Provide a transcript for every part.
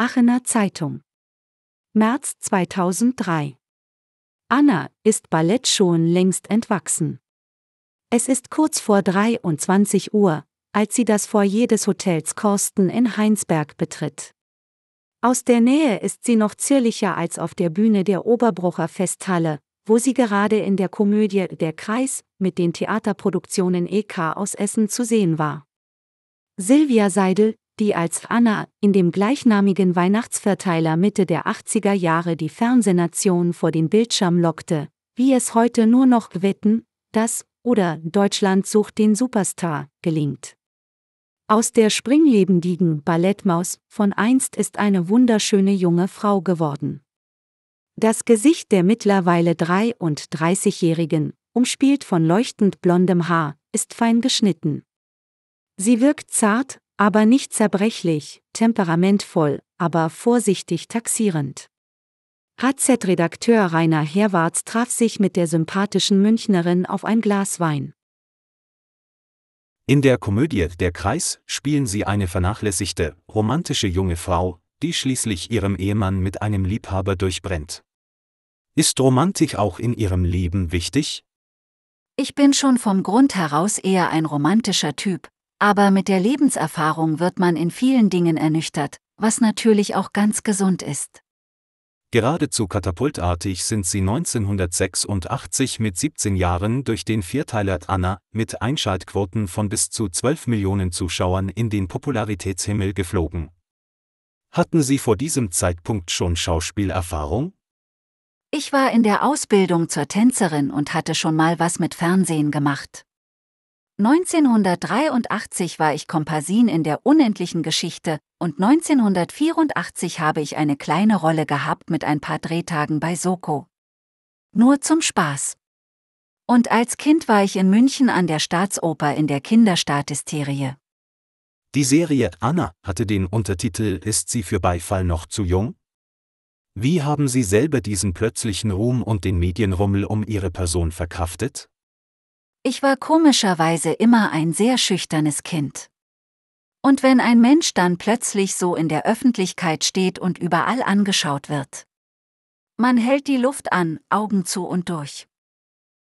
Aachener Zeitung. März 2003. Anna ist Ballettschuhen längst entwachsen. Es ist kurz vor 23 Uhr, als sie das Foyer des Hotels Korsten in Heinsberg betritt. Aus der Nähe ist sie noch zierlicher als auf der Bühne der Oberbrucher Festhalle, wo sie gerade in der Komödie Der Kreis mit den Theaterproduktionen EK aus Essen zu sehen war. Silvia Seidel, die als Anna in dem gleichnamigen Weihnachtsverteiler Mitte der 80er Jahre die Fernsehnation vor den Bildschirm lockte, wie es heute nur noch Wetten, das oder Deutschland sucht den Superstar gelingt. Aus der springlebendigen Ballettmaus von einst ist eine wunderschöne junge Frau geworden. Das Gesicht der mittlerweile 33-Jährigen, umspielt von leuchtend blondem Haar, ist fein geschnitten. Sie wirkt zart, aber nicht zerbrechlich, temperamentvoll, aber vorsichtig taxierend. HZ-Redakteur Rainer Herwarz traf sich mit der sympathischen Münchnerin auf ein Glas Wein. In der Komödie Der Kreis spielen sie eine vernachlässigte, romantische junge Frau, die schließlich ihrem Ehemann mit einem Liebhaber durchbrennt. Ist Romantik auch in ihrem Leben wichtig? Ich bin schon vom Grund heraus eher ein romantischer Typ, aber mit der Lebenserfahrung wird man in vielen Dingen ernüchtert, was natürlich auch ganz gesund ist. Geradezu katapultartig sind sie 1986 mit 17 Jahren durch den Vierteiler Anna mit Einschaltquoten von bis zu 12 Millionen Zuschauern in den Popularitätshimmel geflogen. Hatten Sie vor diesem Zeitpunkt schon Schauspielerfahrung? Ich war in der Ausbildung zur Tänzerin und hatte schon mal was mit Fernsehen gemacht. 1983 war ich Kompasin in der unendlichen Geschichte und 1984 habe ich eine kleine Rolle gehabt mit ein paar Drehtagen bei Soko. Nur zum Spaß. Und als Kind war ich in München an der Staatsoper in der Kinderstatisterie. Die Serie Anna hatte den Untertitel Ist sie für Beifall noch zu jung? Wie haben Sie selber diesen plötzlichen Ruhm und den Medienrummel um Ihre Person verkraftet? Ich war komischerweise immer ein sehr schüchternes Kind. Und wenn ein Mensch dann plötzlich so in der Öffentlichkeit steht und überall angeschaut wird. Man hält die Luft an, Augen zu und durch.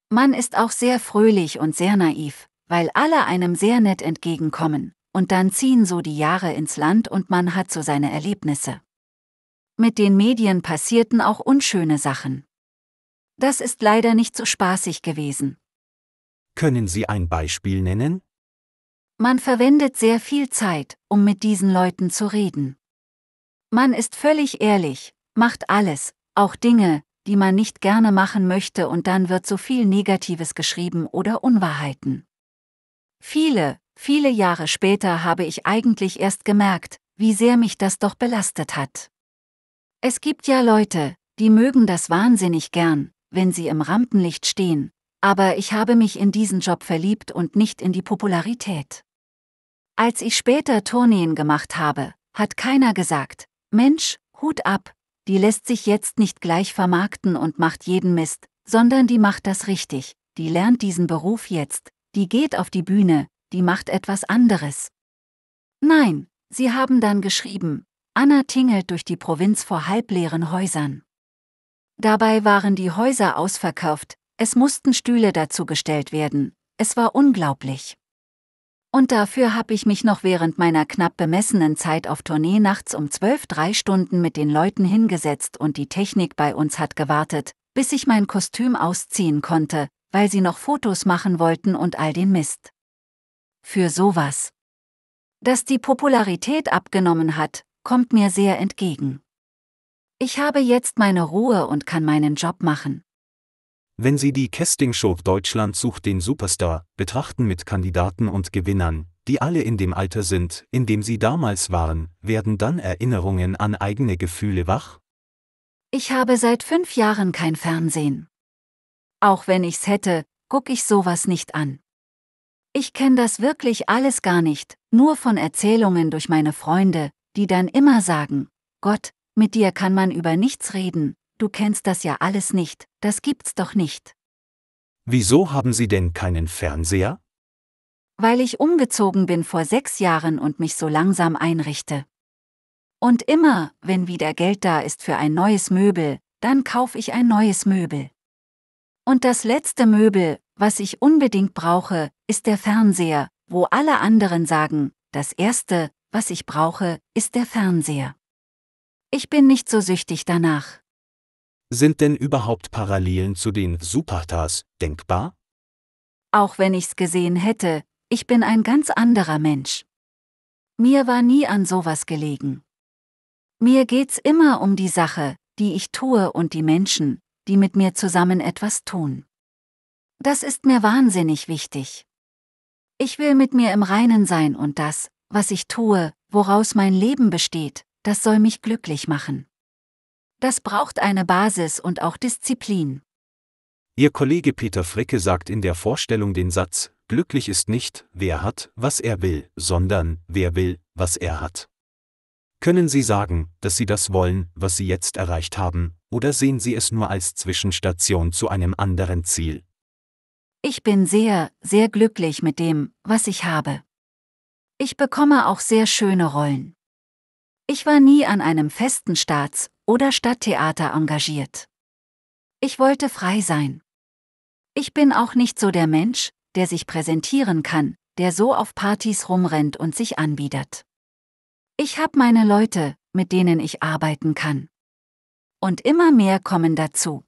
Man ist auch sehr fröhlich und sehr naiv, weil alle einem sehr nett entgegenkommen, und dann ziehen so die Jahre ins Land und man hat so seine Erlebnisse. Mit den Medien passierten auch unschöne Sachen. Das ist leider nicht so spaßig gewesen. Können Sie ein Beispiel nennen? Man verwendet sehr viel Zeit, um mit diesen Leuten zu reden. Man ist völlig ehrlich, macht alles, auch Dinge, die man nicht gerne machen möchte und dann wird so viel Negatives geschrieben oder Unwahrheiten. Viele, viele Jahre später habe ich eigentlich erst gemerkt, wie sehr mich das doch belastet hat. Es gibt ja Leute, die mögen das wahnsinnig gern, wenn sie im Rampenlicht stehen, aber ich habe mich in diesen Job verliebt und nicht in die Popularität. Als ich später Tourneen gemacht habe, hat keiner gesagt, Mensch, Hut ab, die lässt sich jetzt nicht gleich vermarkten und macht jeden Mist, sondern die macht das richtig, die lernt diesen Beruf jetzt, die geht auf die Bühne, die macht etwas anderes. Nein, sie haben dann geschrieben, Anna tingelt durch die Provinz vor halbleeren Häusern. Dabei waren die Häuser ausverkauft, es mussten Stühle dazugestellt werden, es war unglaublich. Und dafür habe ich mich noch während meiner knapp bemessenen Zeit auf Tournee nachts um zwölf drei Stunden mit den Leuten hingesetzt und die Technik bei uns hat gewartet, bis ich mein Kostüm ausziehen konnte, weil sie noch Fotos machen wollten und all den Mist. Für sowas. Dass die Popularität abgenommen hat, kommt mir sehr entgegen. Ich habe jetzt meine Ruhe und kann meinen Job machen. Wenn Sie die Castingshow Deutschland sucht den Superstar betrachten mit Kandidaten und Gewinnern, die alle in dem Alter sind, in dem sie damals waren, werden dann Erinnerungen an eigene Gefühle wach? Ich habe seit fünf Jahren kein Fernsehen. Auch wenn ich's hätte, guck ich sowas nicht an. Ich kenne das wirklich alles gar nicht, nur von Erzählungen durch meine Freunde, die dann immer sagen, Gott, mit dir kann man über nichts reden, du kennst das ja alles nicht, das gibt's doch nicht. Wieso haben Sie denn keinen Fernseher? Weil ich umgezogen bin vor sechs Jahren und mich so langsam einrichte. Und immer, wenn wieder Geld da ist für ein neues Möbel, dann kauf ich ein neues Möbel. Und das letzte Möbel, was ich unbedingt brauche, ist der Fernseher, wo alle anderen sagen, das erste, was ich brauche, ist der Fernseher. Ich bin nicht so süchtig danach. Sind denn überhaupt Parallelen zu den Supatas denkbar? Auch wenn ich's gesehen hätte, ich bin ein ganz anderer Mensch. Mir war nie an sowas gelegen. Mir geht's immer um die Sache, die ich tue und die Menschen, die mit mir zusammen etwas tun. Das ist mir wahnsinnig wichtig. Ich will mit mir im Reinen sein und das, was ich tue, woraus mein Leben besteht, das soll mich glücklich machen. Das braucht eine Basis und auch Disziplin. Ihr Kollege Peter Fricke sagt in der Vorstellung den Satz, Glücklich ist nicht, wer hat, was er will, sondern wer will, was er hat. Können Sie sagen, dass Sie das wollen, was Sie jetzt erreicht haben, oder sehen Sie es nur als Zwischenstation zu einem anderen Ziel? Ich bin sehr, sehr glücklich mit dem, was ich habe. Ich bekomme auch sehr schöne Rollen. Ich war nie an einem festen Staats- oder Stadttheater engagiert. Ich wollte frei sein. Ich bin auch nicht so der Mensch, der sich präsentieren kann, der so auf Partys rumrennt und sich anbietet. Ich habe meine Leute, mit denen ich arbeiten kann. Und immer mehr kommen dazu.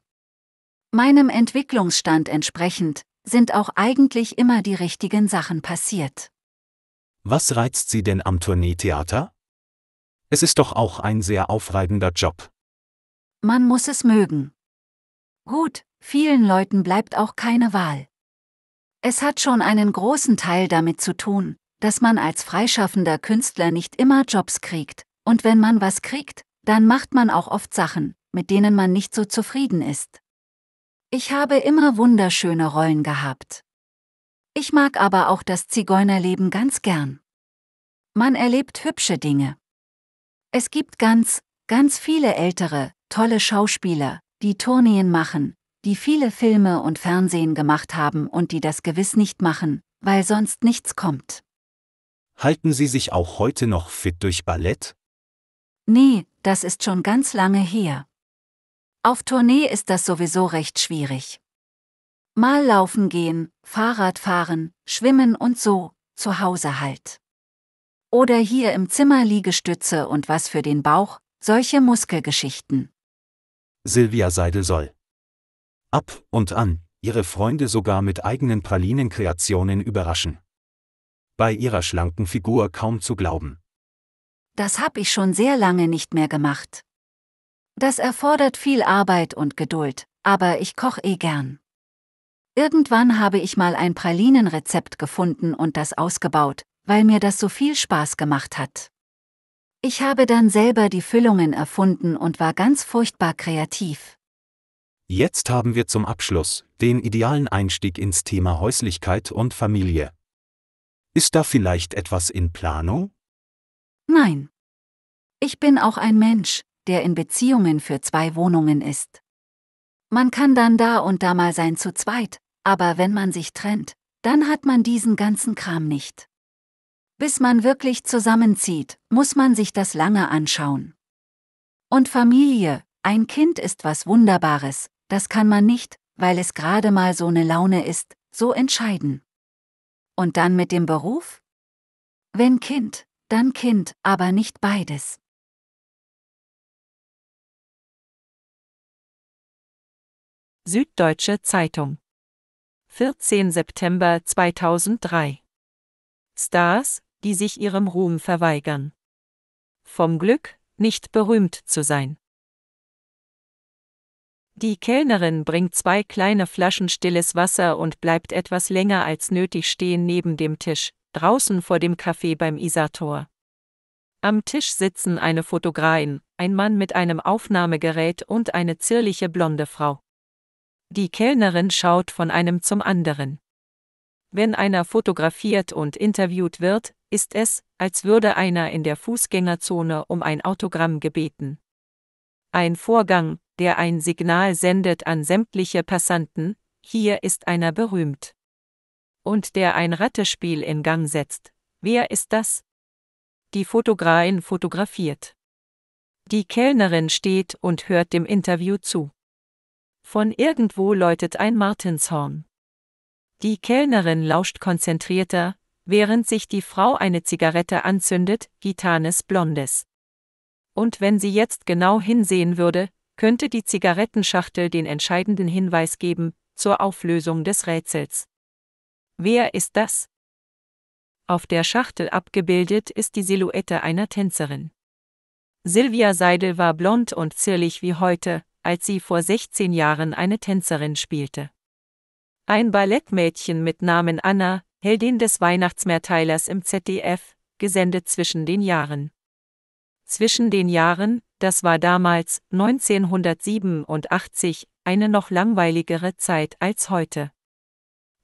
Meinem Entwicklungsstand entsprechend sind auch eigentlich immer die richtigen Sachen passiert. Was reizt Sie denn am Tourneetheater? Es ist doch auch ein sehr aufreibender Job man muss es mögen. Gut, vielen Leuten bleibt auch keine Wahl. Es hat schon einen großen Teil damit zu tun, dass man als freischaffender Künstler nicht immer Jobs kriegt, und wenn man was kriegt, dann macht man auch oft Sachen, mit denen man nicht so zufrieden ist. Ich habe immer wunderschöne Rollen gehabt. Ich mag aber auch das Zigeunerleben ganz gern. Man erlebt hübsche Dinge. Es gibt ganz, ganz viele ältere, tolle Schauspieler, die Tourneen machen, die viele Filme und Fernsehen gemacht haben und die das gewiss nicht machen, weil sonst nichts kommt. Halten Sie sich auch heute noch fit durch Ballett? Nee, das ist schon ganz lange her. Auf Tournee ist das sowieso recht schwierig. Mal laufen gehen, Fahrrad fahren, schwimmen und so, zu Hause halt. Oder hier im Zimmer Liegestütze und was für den Bauch, solche Muskelgeschichten. Silvia Seidel soll. Ab und an ihre Freunde sogar mit eigenen Pralinenkreationen überraschen. Bei ihrer schlanken Figur kaum zu glauben. Das hab ich schon sehr lange nicht mehr gemacht. Das erfordert viel Arbeit und Geduld, aber ich koch eh gern. Irgendwann habe ich mal ein Pralinenrezept gefunden und das ausgebaut, weil mir das so viel Spaß gemacht hat. Ich habe dann selber die Füllungen erfunden und war ganz furchtbar kreativ. Jetzt haben wir zum Abschluss den idealen Einstieg ins Thema Häuslichkeit und Familie. Ist da vielleicht etwas in Planung? Nein. Ich bin auch ein Mensch, der in Beziehungen für zwei Wohnungen ist. Man kann dann da und da mal sein zu zweit, aber wenn man sich trennt, dann hat man diesen ganzen Kram nicht. Bis man wirklich zusammenzieht, muss man sich das lange anschauen. Und Familie, ein Kind ist was Wunderbares, das kann man nicht, weil es gerade mal so eine Laune ist, so entscheiden. Und dann mit dem Beruf? Wenn Kind, dann Kind, aber nicht beides. Süddeutsche Zeitung 14 September 2003 Stars, die sich ihrem Ruhm verweigern. Vom Glück, nicht berühmt zu sein. Die Kellnerin bringt zwei kleine Flaschen stilles Wasser und bleibt etwas länger als nötig stehen neben dem Tisch, draußen vor dem Café beim Isator. Am Tisch sitzen eine Fotografin, ein Mann mit einem Aufnahmegerät und eine zierliche blonde Frau. Die Kellnerin schaut von einem zum anderen. Wenn einer fotografiert und interviewt wird, ist es, als würde einer in der Fußgängerzone um ein Autogramm gebeten. Ein Vorgang, der ein Signal sendet an sämtliche Passanten, hier ist einer berühmt. Und der ein Rattespiel in Gang setzt. Wer ist das? Die Fotografin fotografiert. Die Kellnerin steht und hört dem Interview zu. Von irgendwo läutet ein Martinshorn. Die Kellnerin lauscht konzentrierter, während sich die Frau eine Zigarette anzündet, Gitanes Blondes. Und wenn sie jetzt genau hinsehen würde, könnte die Zigarettenschachtel den entscheidenden Hinweis geben zur Auflösung des Rätsels. Wer ist das? Auf der Schachtel abgebildet ist die Silhouette einer Tänzerin. Silvia Seidel war blond und zierlich wie heute, als sie vor 16 Jahren eine Tänzerin spielte. Ein Ballettmädchen mit Namen Anna, Heldin des Weihnachtsmehrteilers im ZDF, gesendet zwischen den Jahren. Zwischen den Jahren, das war damals, 1987, eine noch langweiligere Zeit als heute.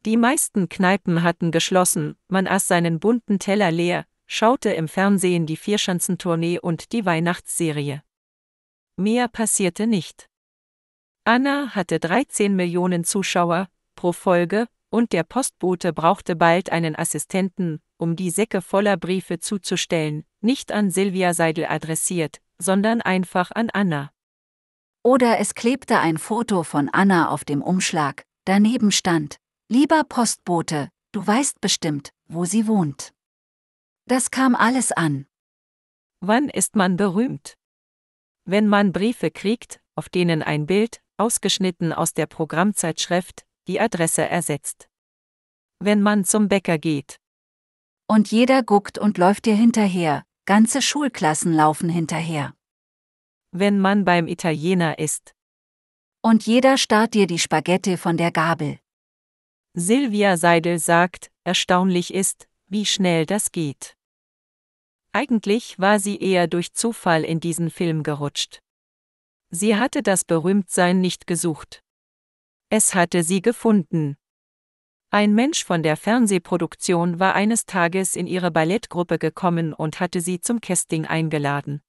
Die meisten Kneipen hatten geschlossen, man aß seinen bunten Teller leer, schaute im Fernsehen die Vierschanzentournee und die Weihnachtsserie. Mehr passierte nicht. Anna hatte 13 Millionen Zuschauer pro Folge und der Postbote brauchte bald einen Assistenten, um die Säcke voller Briefe zuzustellen, nicht an Silvia Seidel adressiert, sondern einfach an Anna. Oder es klebte ein Foto von Anna auf dem Umschlag, daneben stand, Lieber Postbote, du weißt bestimmt, wo sie wohnt. Das kam alles an. Wann ist man berühmt? Wenn man Briefe kriegt, auf denen ein Bild, ausgeschnitten aus der Programmzeitschrift, die Adresse ersetzt. Wenn man zum Bäcker geht. Und jeder guckt und läuft dir hinterher, ganze Schulklassen laufen hinterher. Wenn man beim Italiener ist. Und jeder starrt dir die Spaghetti von der Gabel. Silvia Seidel sagt, erstaunlich ist, wie schnell das geht. Eigentlich war sie eher durch Zufall in diesen Film gerutscht. Sie hatte das Berühmtsein nicht gesucht. Es hatte sie gefunden. Ein Mensch von der Fernsehproduktion war eines Tages in ihre Ballettgruppe gekommen und hatte sie zum Casting eingeladen.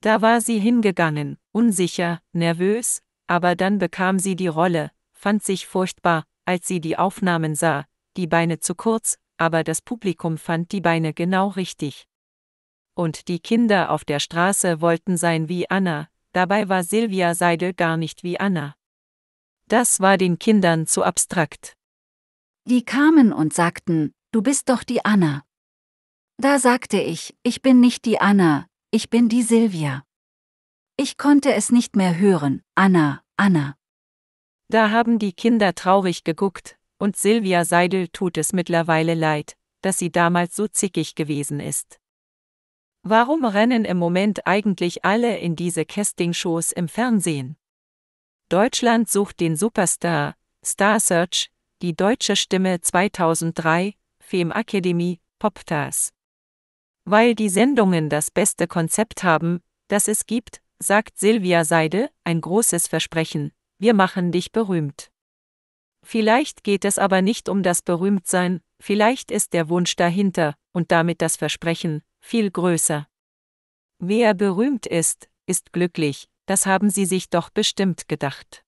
Da war sie hingegangen, unsicher, nervös, aber dann bekam sie die Rolle, fand sich furchtbar, als sie die Aufnahmen sah, die Beine zu kurz, aber das Publikum fand die Beine genau richtig. Und die Kinder auf der Straße wollten sein wie Anna, dabei war Silvia Seidel gar nicht wie Anna. Das war den Kindern zu abstrakt. Die kamen und sagten, du bist doch die Anna. Da sagte ich, ich bin nicht die Anna, ich bin die Silvia. Ich konnte es nicht mehr hören, Anna, Anna. Da haben die Kinder traurig geguckt, und Silvia Seidel tut es mittlerweile leid, dass sie damals so zickig gewesen ist. Warum rennen im Moment eigentlich alle in diese Castingshows im Fernsehen? Deutschland sucht den Superstar, Star Search, die deutsche Stimme 2003, Fem Academy, Popstars. Weil die Sendungen das beste Konzept haben, das es gibt, sagt Silvia Seide, ein großes Versprechen, wir machen dich berühmt. Vielleicht geht es aber nicht um das Berühmtsein, vielleicht ist der Wunsch dahinter, und damit das Versprechen, viel größer. Wer berühmt ist, ist glücklich, das haben sie sich doch bestimmt gedacht.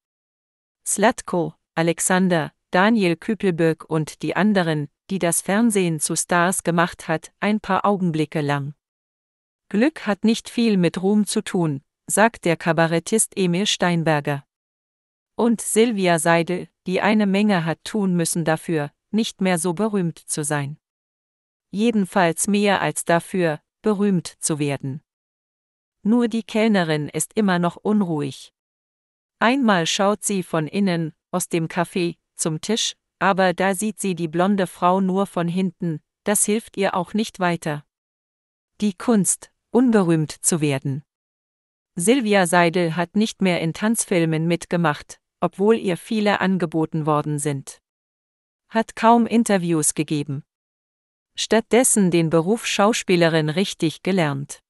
Slatko, Alexander, Daniel Küpelberg und die anderen, die das Fernsehen zu Stars gemacht hat, ein paar Augenblicke lang. Glück hat nicht viel mit Ruhm zu tun, sagt der Kabarettist Emil Steinberger. Und Silvia Seidel, die eine Menge hat tun müssen dafür, nicht mehr so berühmt zu sein. Jedenfalls mehr als dafür, berühmt zu werden. Nur die Kellnerin ist immer noch unruhig. Einmal schaut sie von innen, aus dem Café, zum Tisch, aber da sieht sie die blonde Frau nur von hinten, das hilft ihr auch nicht weiter. Die Kunst, unberühmt zu werden. Silvia Seidel hat nicht mehr in Tanzfilmen mitgemacht, obwohl ihr viele angeboten worden sind. Hat kaum Interviews gegeben. Stattdessen den Beruf Schauspielerin richtig gelernt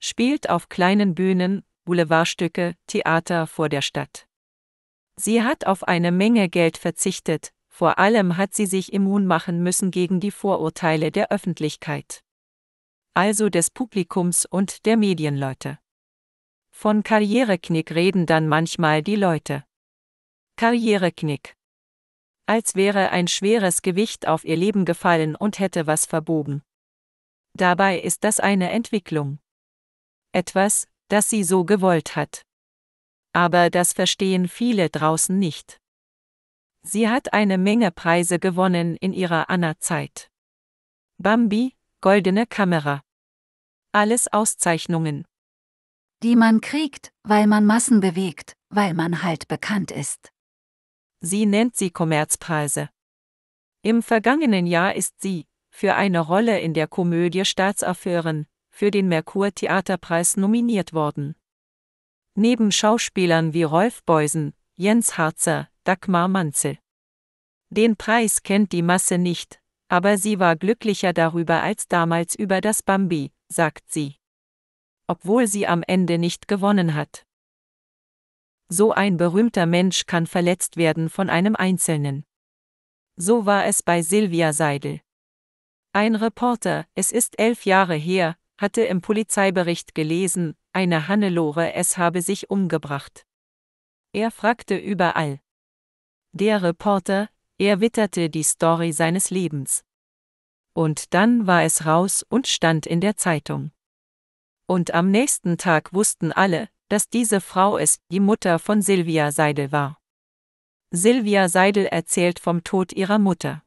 spielt auf kleinen Bühnen, Boulevardstücke, Theater vor der Stadt. Sie hat auf eine Menge Geld verzichtet, vor allem hat sie sich immun machen müssen gegen die Vorurteile der Öffentlichkeit. Also des Publikums und der Medienleute. Von Karriereknick reden dann manchmal die Leute. Karriereknick. Als wäre ein schweres Gewicht auf ihr Leben gefallen und hätte was verbogen. Dabei ist das eine Entwicklung etwas, das sie so gewollt hat. Aber das verstehen viele draußen nicht. Sie hat eine Menge Preise gewonnen in ihrer Anna-Zeit. Bambi, Goldene Kamera. Alles Auszeichnungen. Die man kriegt, weil man Massen bewegt, weil man halt bekannt ist. Sie nennt sie Kommerzpreise. Im vergangenen Jahr ist sie, für eine Rolle in der Komödie Staatsaffären, für den Merkur Theaterpreis nominiert worden. Neben Schauspielern wie Rolf Beusen, Jens Harzer, Dagmar Manzel. Den Preis kennt die Masse nicht, aber sie war glücklicher darüber als damals über das Bambi, sagt sie. Obwohl sie am Ende nicht gewonnen hat. So ein berühmter Mensch kann verletzt werden von einem Einzelnen. So war es bei Silvia Seidel. Ein Reporter, es ist elf Jahre her, hatte im Polizeibericht gelesen, eine Hannelore es habe sich umgebracht. Er fragte überall. Der Reporter, er witterte die Story seines Lebens. Und dann war es raus und stand in der Zeitung. Und am nächsten Tag wussten alle, dass diese Frau es, die Mutter von Silvia Seidel war. Silvia Seidel erzählt vom Tod ihrer Mutter.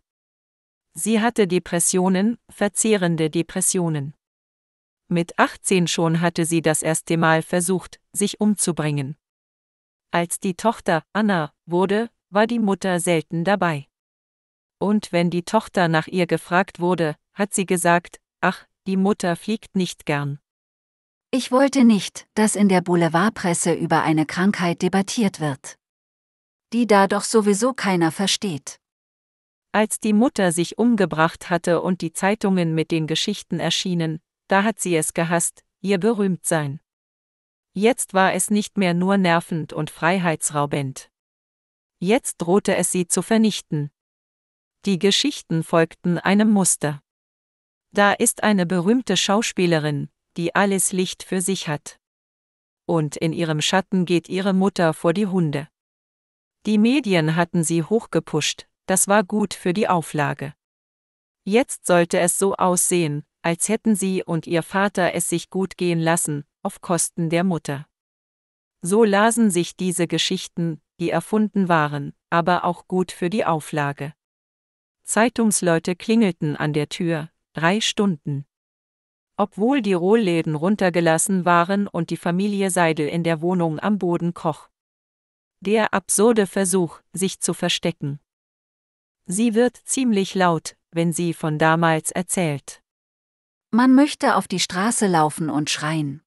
Sie hatte Depressionen, verzehrende Depressionen. Mit 18 schon hatte sie das erste Mal versucht, sich umzubringen. Als die Tochter Anna wurde, war die Mutter selten dabei. Und wenn die Tochter nach ihr gefragt wurde, hat sie gesagt, ach, die Mutter fliegt nicht gern. Ich wollte nicht, dass in der Boulevardpresse über eine Krankheit debattiert wird. Die da doch sowieso keiner versteht. Als die Mutter sich umgebracht hatte und die Zeitungen mit den Geschichten erschienen, da hat sie es gehasst, ihr Berühmtsein. Jetzt war es nicht mehr nur nervend und freiheitsraubend. Jetzt drohte es sie zu vernichten. Die Geschichten folgten einem Muster. Da ist eine berühmte Schauspielerin, die alles Licht für sich hat. Und in ihrem Schatten geht ihre Mutter vor die Hunde. Die Medien hatten sie hochgepusht, das war gut für die Auflage. Jetzt sollte es so aussehen, als hätten sie und ihr Vater es sich gut gehen lassen, auf Kosten der Mutter. So lasen sich diese Geschichten, die erfunden waren, aber auch gut für die Auflage. Zeitungsleute klingelten an der Tür, drei Stunden. Obwohl die Rohlläden runtergelassen waren und die Familie Seidel in der Wohnung am Boden koch. Der absurde Versuch, sich zu verstecken. Sie wird ziemlich laut, wenn sie von damals erzählt. Man möchte auf die Straße laufen und schreien.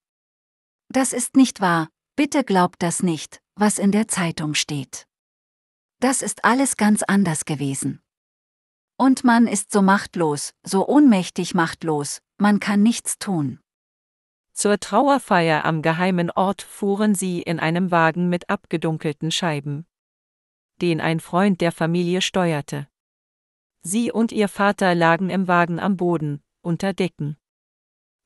Das ist nicht wahr, bitte glaubt das nicht, was in der Zeitung steht. Das ist alles ganz anders gewesen. Und man ist so machtlos, so ohnmächtig machtlos, man kann nichts tun. Zur Trauerfeier am geheimen Ort fuhren sie in einem Wagen mit abgedunkelten Scheiben, den ein Freund der Familie steuerte. Sie und ihr Vater lagen im Wagen am Boden, unterdecken.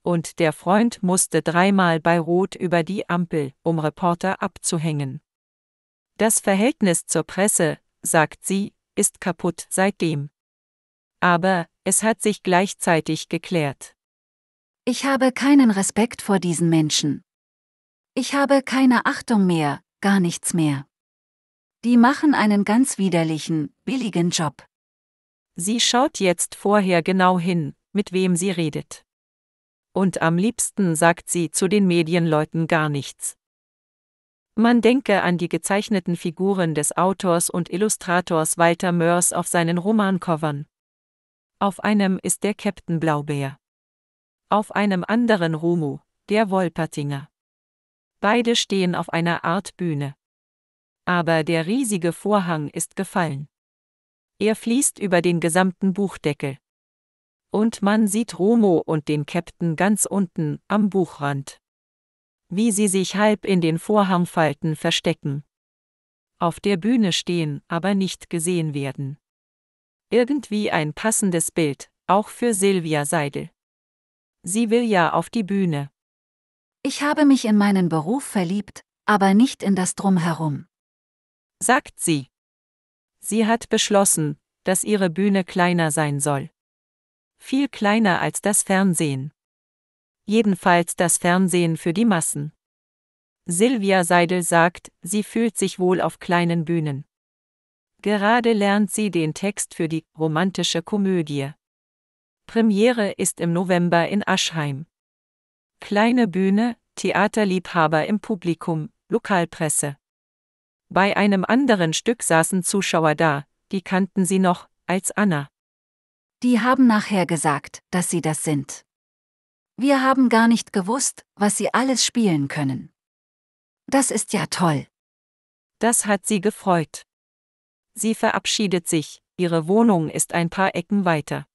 Und der Freund musste dreimal bei Rot über die Ampel, um Reporter abzuhängen. Das Verhältnis zur Presse, sagt sie, ist kaputt seitdem. Aber es hat sich gleichzeitig geklärt. Ich habe keinen Respekt vor diesen Menschen. Ich habe keine Achtung mehr, gar nichts mehr. Die machen einen ganz widerlichen, billigen Job. Sie schaut jetzt vorher genau hin, mit wem sie redet. Und am liebsten sagt sie zu den Medienleuten gar nichts. Man denke an die gezeichneten Figuren des Autors und Illustrators Walter Mörs auf seinen Romancovern. Auf einem ist der Captain Blaubeer. Auf einem anderen Rumu, der Wolpertinger. Beide stehen auf einer Art Bühne. Aber der riesige Vorhang ist gefallen. Er fließt über den gesamten Buchdeckel. Und man sieht Romo und den Käpt'n ganz unten, am Buchrand. Wie sie sich halb in den Vorhangfalten verstecken. Auf der Bühne stehen, aber nicht gesehen werden. Irgendwie ein passendes Bild, auch für Silvia Seidel. Sie will ja auf die Bühne. Ich habe mich in meinen Beruf verliebt, aber nicht in das Drumherum. Sagt sie. Sie hat beschlossen, dass ihre Bühne kleiner sein soll viel kleiner als das Fernsehen. Jedenfalls das Fernsehen für die Massen. Silvia Seidel sagt, sie fühlt sich wohl auf kleinen Bühnen. Gerade lernt sie den Text für die romantische Komödie. Premiere ist im November in Aschheim. Kleine Bühne, Theaterliebhaber im Publikum, Lokalpresse. Bei einem anderen Stück saßen Zuschauer da, die kannten sie noch, als Anna. Die haben nachher gesagt, dass sie das sind. Wir haben gar nicht gewusst, was sie alles spielen können. Das ist ja toll. Das hat sie gefreut. Sie verabschiedet sich, ihre Wohnung ist ein paar Ecken weiter.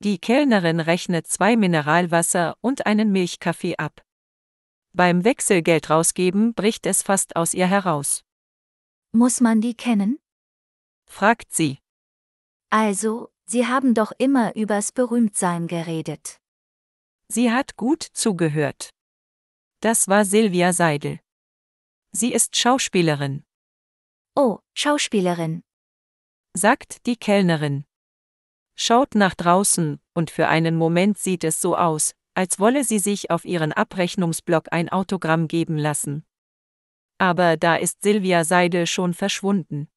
Die Kellnerin rechnet zwei Mineralwasser und einen Milchkaffee ab. Beim Wechselgeld rausgeben bricht es fast aus ihr heraus. Muss man die kennen? fragt sie. Also, Sie haben doch immer übers Berühmtsein geredet. Sie hat gut zugehört. Das war Silvia Seidel. Sie ist Schauspielerin. Oh, Schauspielerin. Sagt die Kellnerin. Schaut nach draußen, und für einen Moment sieht es so aus, als wolle sie sich auf ihren Abrechnungsblock ein Autogramm geben lassen. Aber da ist Silvia Seidel schon verschwunden.